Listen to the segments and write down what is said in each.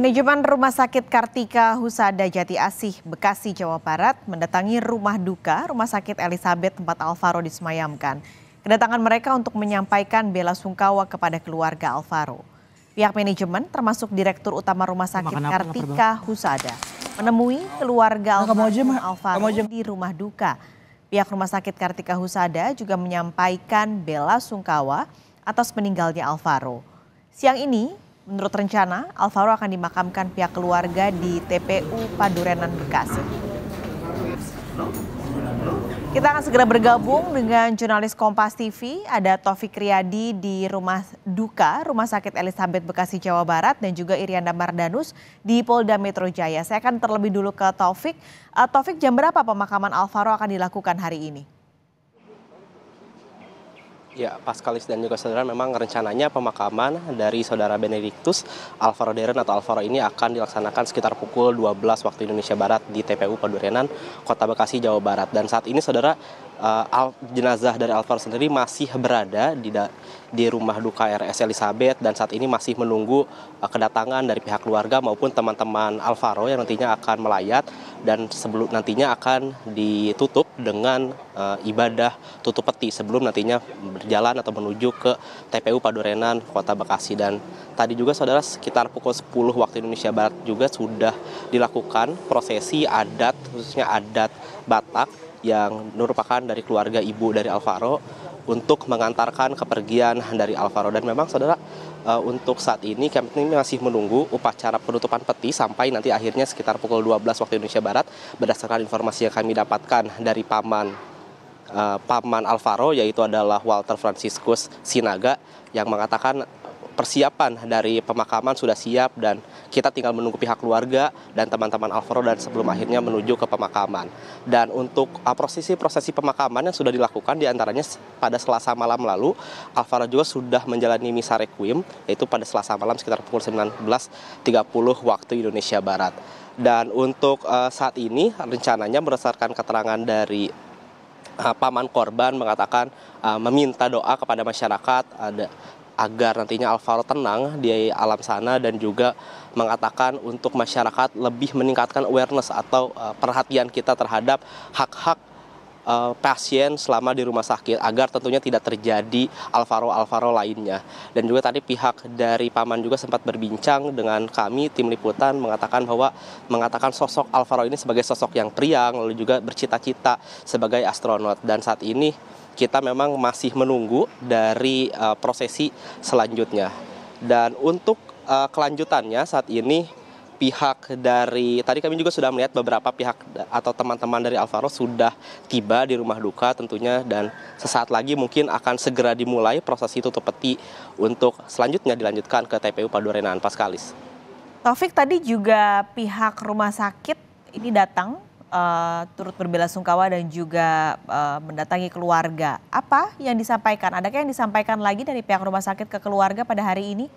Manajemen Rumah Sakit Kartika Husada Jati Asih, Bekasi, Jawa Barat mendatangi rumah duka Rumah Sakit Elizabeth tempat Alvaro disemayamkan. Kedatangan mereka untuk menyampaikan bela sungkawa kepada keluarga Alvaro. Pihak manajemen termasuk Direktur Utama Rumah Sakit Makan Kartika apa, Husada menemui keluarga Alvaro, Alvaro di rumah duka. Pihak Rumah Sakit Kartika Husada juga menyampaikan bela sungkawa atas meninggalnya Alvaro. Siang ini Menurut rencana, Alvaro akan dimakamkan pihak keluarga di TPU Padurenan Bekasi. Kita akan segera bergabung dengan jurnalis Kompas TV, ada Taufik Riyadi di Rumah Duka, Rumah Sakit Elizabeth Bekasi Jawa Barat dan juga Irianda Mardanus di Polda Metro Jaya. Saya akan terlebih dulu ke Taufik. Eh, Taufik jam berapa pemakaman Alvaro akan dilakukan hari ini? Ya, Paskalis dan juga saudara memang rencananya pemakaman dari saudara Benediktus Alvaro Deren atau Alvaro ini akan dilaksanakan sekitar pukul 12 waktu Indonesia Barat di TPU Padurenan, Kota Bekasi, Jawa Barat. Dan saat ini saudara uh, Al, jenazah dari Alvaro sendiri masih berada di di rumah duka RS Elizabeth dan saat ini masih menunggu uh, kedatangan dari pihak keluarga maupun teman-teman Alvaro yang nantinya akan melayat dan sebelum nantinya akan ditutup dengan uh, ibadah tutup peti sebelum nantinya berjalan atau menuju ke TPU Padurenan Kota Bekasi dan tadi juga saudara sekitar pukul 10 waktu Indonesia Barat juga sudah dilakukan prosesi adat khususnya adat Batak yang merupakan dari keluarga ibu dari Alvaro untuk mengantarkan kepergian dari Alvaro dan memang saudara eh, untuk saat ini kami ini masih menunggu upacara penutupan peti sampai nanti akhirnya sekitar pukul 12 waktu Indonesia Barat berdasarkan informasi yang kami dapatkan dari paman eh, paman Alvaro yaitu adalah Walter Franciscus Sinaga yang mengatakan persiapan dari pemakaman sudah siap dan kita tinggal menunggu pihak keluarga dan teman-teman Alvaro dan sebelum akhirnya menuju ke pemakaman. Dan untuk uh, prosesi prosesi pemakaman yang sudah dilakukan diantaranya pada Selasa malam lalu Alvaro juga sudah menjalani misa requiem yaitu pada Selasa malam sekitar pukul 19.30 waktu Indonesia Barat. Dan untuk uh, saat ini rencananya berdasarkan keterangan dari uh, paman korban mengatakan meminta doa kepada masyarakat ada agar nantinya Alvaro tenang di alam sana dan juga mengatakan untuk masyarakat lebih meningkatkan awareness atau eh, perhatian kita terhadap hak-hak Eh, pasien selama di rumah sakit agar tentunya tidak terjadi Alvaro-Alvaro lainnya. Dan juga tadi pihak dari Paman juga sempat berbincang dengan kami tim liputan mengatakan bahwa mengatakan sosok Alvaro ini sebagai sosok yang priang lalu juga bercita-cita sebagai astronot dan saat ini kita memang masih menunggu dari uh, prosesi selanjutnya. Dan untuk uh, kelanjutannya saat ini pihak dari tadi kami juga sudah melihat beberapa pihak atau teman-teman dari Alvaro sudah tiba di rumah duka tentunya dan sesaat lagi mungkin akan segera dimulai prosesi tutup peti untuk selanjutnya dilanjutkan ke TPU Padurenan Paskalis. Taufik tadi juga pihak rumah sakit ini datang uh, turut berbela sungkawa dan juga uh, mendatangi keluarga. Apa yang disampaikan? Adakah yang disampaikan lagi dari pihak rumah sakit ke keluarga pada hari ini?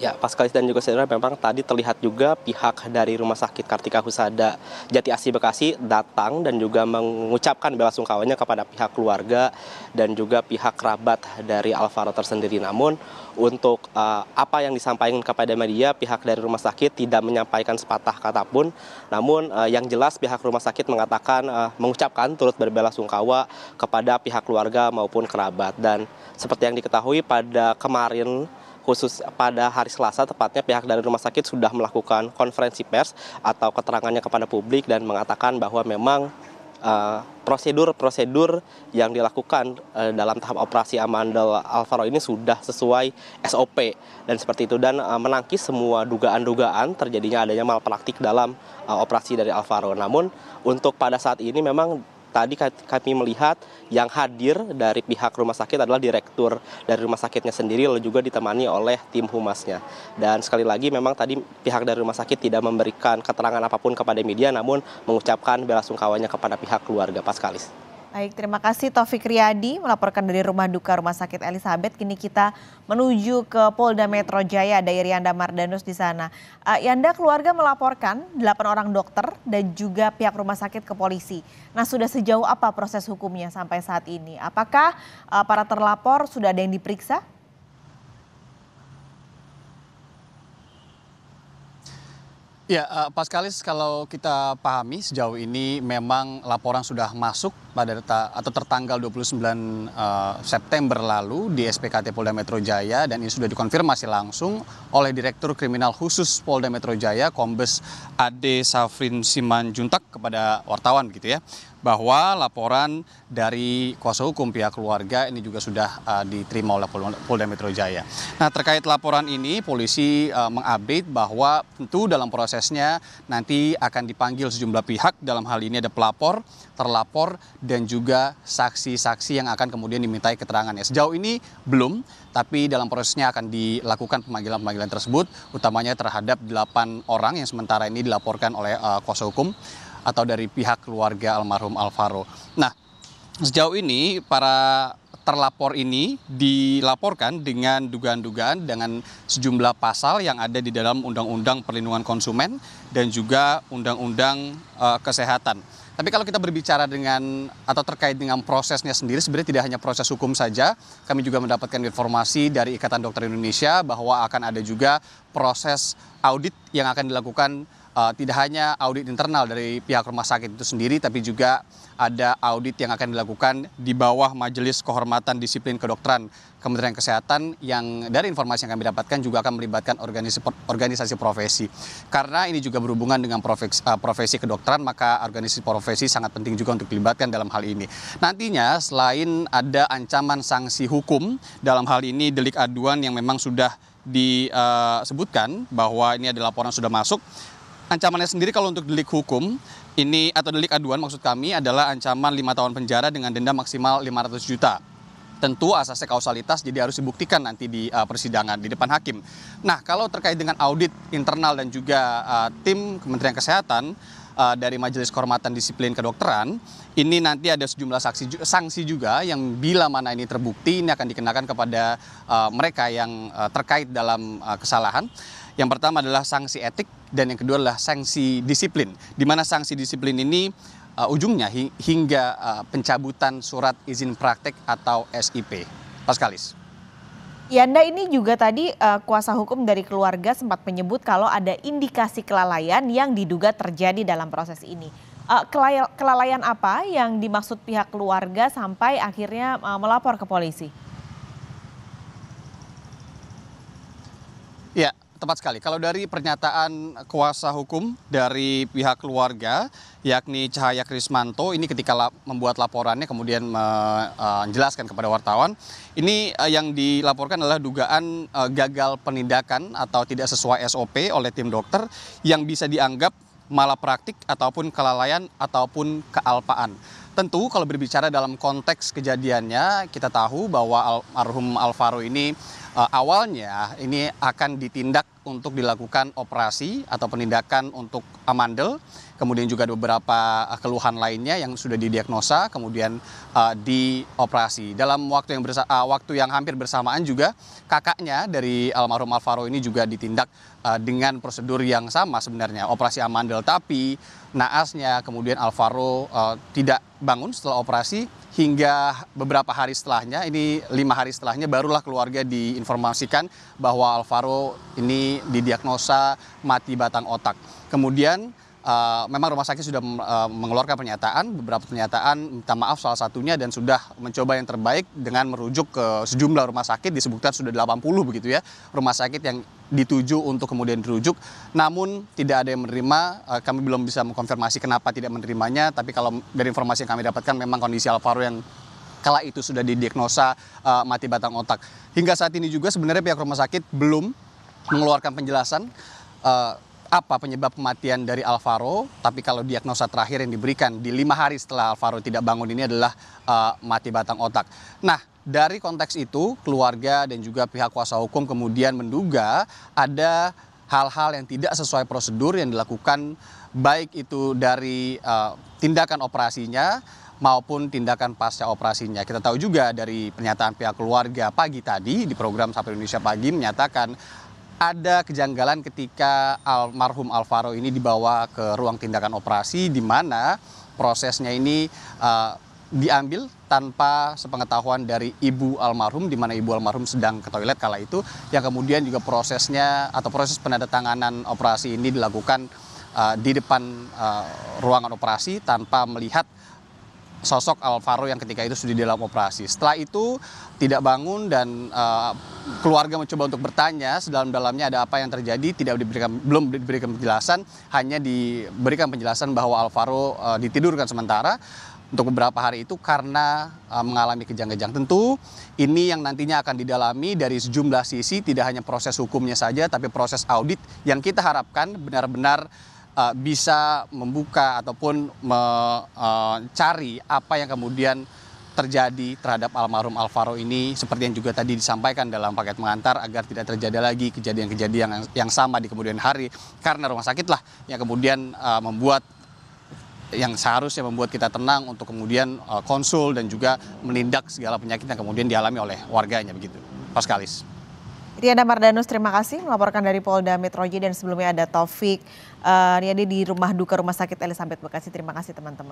Ya, Paskalis dan juga saudara memang tadi terlihat juga pihak dari Rumah Sakit Kartika Husada Jati Asih Bekasi datang dan juga mengucapkan bela sungkawanya kepada pihak keluarga dan juga pihak kerabat dari Alvaro tersendiri. Namun untuk uh, apa yang disampaikan kepada media pihak dari rumah sakit tidak menyampaikan sepatah kata pun. Namun uh, yang jelas pihak rumah sakit mengatakan uh, mengucapkan turut berbela sungkawa kepada pihak keluarga maupun kerabat dan seperti yang diketahui pada kemarin khusus pada hari Selasa tepatnya pihak dari rumah sakit sudah melakukan konferensi pers atau keterangannya kepada publik dan mengatakan bahwa memang eh, prosedur-prosedur uh, yang dilakukan uh, dalam tahap operasi Amandel Alvaro ini sudah sesuai SOP dan seperti itu dan uh, menangkis semua dugaan-dugaan terjadinya adanya malpraktik dalam uh, operasi dari Alvaro. Namun untuk pada saat ini memang tadi kami melihat yang hadir dari pihak rumah sakit adalah direktur dari rumah sakitnya sendiri lalu juga ditemani oleh tim humasnya. Dan sekali lagi memang tadi pihak dari rumah sakit tidak memberikan keterangan apapun kepada media namun mengucapkan bela sungkawanya kepada pihak keluarga Paskalis. Baik, terima kasih Taufik Riyadi melaporkan dari Rumah Duka Rumah Sakit Elizabeth. Kini kita menuju ke Polda Metro Jaya, ada Irianda Mardanus di sana. Uh, Yanda, keluarga melaporkan 8 orang dokter dan juga pihak rumah sakit ke polisi. Nah, sudah sejauh apa proses hukumnya sampai saat ini? Apakah uh, para terlapor sudah ada yang diperiksa? Ya, eh, Pak Skalis, kalau kita pahami sejauh ini memang laporan sudah masuk pada data, atau tertanggal 29 uh, eh, September lalu di SPKT Polda Metro Jaya dan ini sudah dikonfirmasi langsung oleh Direktur Kriminal Khusus Polda Metro Jaya, Kombes Ade Safrin Simanjuntak kepada wartawan gitu ya bahwa laporan dari kuasa hukum pihak keluarga ini juga sudah uh, diterima oleh Polda Metro Jaya. Nah, terkait laporan ini polisi uh, mengupdate bahwa tentu dalam prosesnya nanti akan dipanggil sejumlah pihak dalam hal ini ada pelapor, terlapor dan juga saksi-saksi yang akan kemudian dimintai keterangannya. Sejauh ini belum, tapi dalam prosesnya akan dilakukan pemanggilan-pemanggilan tersebut utamanya terhadap delapan orang yang sementara ini dilaporkan oleh uh, kuasa hukum atau dari pihak keluarga almarhum Alvaro. Nah, sejauh ini para terlapor ini dilaporkan dengan dugaan-dugaan dengan sejumlah pasal yang ada di dalam Undang-Undang Perlindungan Konsumen dan juga Undang-Undang uh, Kesehatan. Tapi kalau kita berbicara dengan atau terkait dengan prosesnya sendiri, sebenarnya tidak hanya proses hukum saja. Kami juga mendapatkan informasi dari Ikatan Dokter Indonesia bahwa akan ada juga proses audit yang akan dilakukan Eh, tidak hanya audit internal dari pihak rumah sakit itu sendiri, tapi juga ada audit yang akan dilakukan di bawah Majelis Kehormatan Disiplin Kedokteran Kementerian Kesehatan yang dari informasi yang kami dapatkan juga akan melibatkan organisasi, organisasi profesi. Karena ini juga berhubungan dengan profesi, uh, eh, profesi kedokteran, maka organisasi profesi sangat penting juga untuk dilibatkan dalam hal ini. Nantinya selain ada ancaman sanksi hukum dalam hal ini delik aduan yang memang sudah disebutkan eh, bahwa ini ada laporan sudah masuk ancamannya sendiri kalau untuk delik hukum ini atau delik aduan maksud kami adalah ancaman lima tahun penjara dengan denda maksimal 500 juta tentu asasnya kausalitas jadi harus dibuktikan nanti di uh, persidangan di depan hakim. Nah, kalau terkait dengan audit internal dan juga uh, tim Kementerian Kesehatan uh, dari Majelis Kehormatan Disiplin Kedokteran, ini nanti ada sejumlah saksi sanksi juga yang bila mana ini terbukti ini akan dikenakan kepada uh, mereka yang uh, terkait dalam uh, kesalahan. Yang pertama adalah sanksi etik dan yang kedua adalah sanksi disiplin. Di mana sanksi disiplin ini uh, ujungnya hingga uh, pencabutan surat izin praktek atau SIP. Paskalis. Yanda ini juga tadi uh, kuasa hukum dari keluarga sempat menyebut kalau ada indikasi kelalaian yang diduga terjadi dalam proses ini. Uh, kelalaian apa yang dimaksud pihak keluarga sampai akhirnya uh, melapor ke polisi? tepat sekali. Kalau dari pernyataan kuasa hukum dari pihak keluarga, yakni Cahaya Krismanto, ini ketika la membuat laporannya kemudian eh, menjelaskan kepada wartawan, ini eh, yang dilaporkan adalah dugaan eh, gagal penindakan atau tidak sesuai SOP oleh tim dokter yang bisa dianggap malapraktik ataupun kelalaian ataupun kealpaan. Tentu kalau berbicara dalam konteks kejadiannya, kita tahu bahwa almarhum Alvaro ini Eh, awalnya ini akan ditindak untuk dilakukan operasi atau penindakan untuk amandel, kemudian juga ada beberapa eh, keluhan lainnya yang sudah didiagnosa, kemudian uh, dioperasi. Dalam waktu yang bersa uh, waktu yang hampir bersamaan juga kakaknya dari almarhum Alvaro ini juga ditindak uh, dengan prosedur yang sama sebenarnya, operasi amandel, tapi naasnya kemudian Alvaro uh, tidak bangun setelah operasi hingga beberapa hari setelahnya, ini lima hari setelahnya barulah keluarga diinformasikan bahwa Alvaro ini didiagnosa mati batang otak. Kemudian Eh, memang rumah sakit sudah eh, mengeluarkan pernyataan, beberapa pernyataan minta maaf salah satunya dan sudah mencoba yang terbaik dengan merujuk ke sejumlah rumah sakit disebutkan sudah 80 begitu ya rumah sakit yang dituju untuk kemudian dirujuk. Namun tidak ada yang menerima, eh, kami belum bisa mengkonfirmasi kenapa tidak menerimanya, tapi kalau dari informasi yang kami dapatkan memang kondisi Alvaro yang kala itu sudah didiagnosa mati batang otak. Hingga saat ini juga sebenarnya pihak rumah sakit belum mengeluarkan penjelasan apa penyebab kematian dari Alvaro, tapi kalau diagnosa terakhir yang diberikan di lima hari setelah Alvaro tidak bangun ini adalah uh, mati batang otak. Nah, dari konteks itu, keluarga dan juga pihak kuasa hukum kemudian menduga ada hal-hal yang tidak sesuai prosedur yang dilakukan baik itu dari uh, tindakan operasinya maupun tindakan pasca operasinya. Kita tahu juga dari pernyataan pihak keluarga pagi tadi di program Sapa Indonesia Pagi menyatakan ada kejanggalan ketika almarhum Alvaro ini dibawa ke ruang tindakan operasi di mana prosesnya ini uh, diambil tanpa sepengetahuan dari ibu almarhum di mana ibu almarhum sedang ke toilet kala itu yang kemudian juga prosesnya atau proses penandatanganan operasi ini dilakukan uh, di depan uh, ruangan operasi tanpa melihat sosok Alvaro yang ketika itu sudah di dalam operasi. Setelah itu tidak bangun dan uh, keluarga mencoba untuk bertanya sedalam-dalamnya ada apa yang terjadi tidak diberikan belum diberikan penjelasan hanya diberikan penjelasan bahwa Alvaro uh, ditidurkan sementara untuk beberapa hari itu karena uh, mengalami kejang-kejang. Tentu ini yang nantinya akan didalami dari sejumlah sisi, tidak hanya proses hukumnya saja, tapi proses audit yang kita harapkan benar-benar uh, bisa membuka ataupun mencari uh, apa yang kemudian terjadi terhadap almarhum Alvaro ini seperti yang juga tadi disampaikan dalam paket mengantar agar tidak terjadi lagi kejadian-kejadian yang yang sama di kemudian hari karena rumah sakitlah yang kemudian uh, membuat yang seharusnya membuat kita tenang untuk kemudian uh, konsul dan juga menindak segala penyakit yang kemudian dialami oleh warganya begitu. Paskalis. Riana Mardanus, terima kasih melaporkan dari Polda Metro Jaya dan sebelumnya ada Taufik uh, di rumah duka Rumah Sakit Elizabeth Bekasi. Terima kasih teman-teman.